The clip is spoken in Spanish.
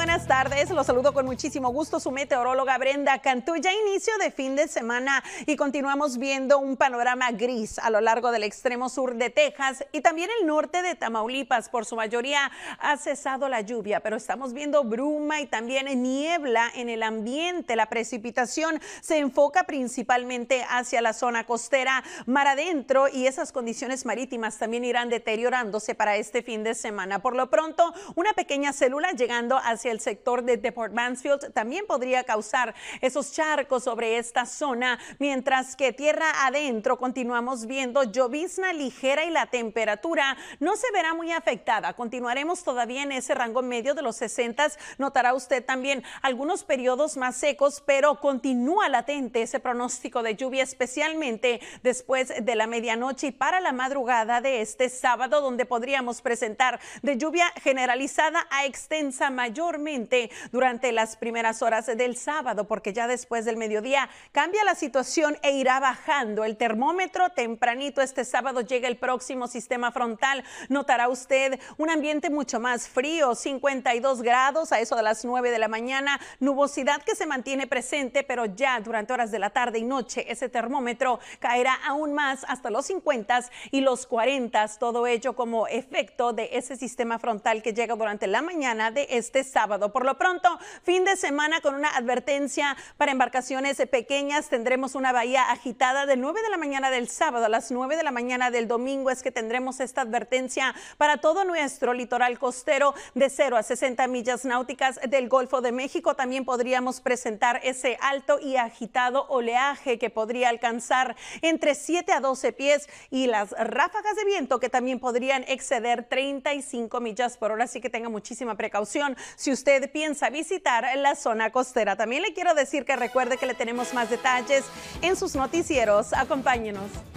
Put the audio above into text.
Buenas tardes. Los saludo con muchísimo gusto su meteoróloga Brenda Cantú. Ya inicio de fin de semana y continuamos viendo un panorama gris a lo largo del extremo sur de Texas y también el norte de Tamaulipas. Por su mayoría ha cesado la lluvia, pero estamos viendo bruma y también niebla en el ambiente. La precipitación se enfoca principalmente hacia la zona costera, mar adentro y esas condiciones marítimas también irán deteriorándose para este fin de semana. Por lo pronto, una pequeña célula llegando hacia el sector de Deport Mansfield también podría causar esos charcos sobre esta zona, mientras que tierra adentro continuamos viendo llovizna ligera y la temperatura no se verá muy afectada. Continuaremos todavía en ese rango medio de los 60. Notará usted también algunos periodos más secos, pero continúa latente ese pronóstico de lluvia, especialmente después de la medianoche y para la madrugada de este sábado, donde podríamos presentar de lluvia generalizada a extensa mayor durante las primeras horas del sábado, porque ya después del mediodía cambia la situación e irá bajando el termómetro tempranito. Este sábado llega el próximo sistema frontal. Notará usted un ambiente mucho más frío, 52 grados a eso de las 9 de la mañana, nubosidad que se mantiene presente, pero ya durante horas de la tarde y noche ese termómetro caerá aún más hasta los 50 y los 40, todo ello como efecto de ese sistema frontal que llega durante la mañana de este sábado. Por lo pronto, fin de semana con una advertencia para embarcaciones pequeñas. Tendremos una bahía agitada de 9 de la mañana del sábado a las 9 de la mañana del domingo. Es que tendremos esta advertencia para todo nuestro litoral costero de 0 a 60 millas náuticas del Golfo de México. También podríamos presentar ese alto y agitado oleaje que podría alcanzar entre 7 a 12 pies y las ráfagas de viento que también podrían exceder 35 millas por hora. Así que tenga muchísima precaución. Si usted piensa visitar la zona costera. También le quiero decir que recuerde que le tenemos más detalles en sus noticieros. Acompáñenos.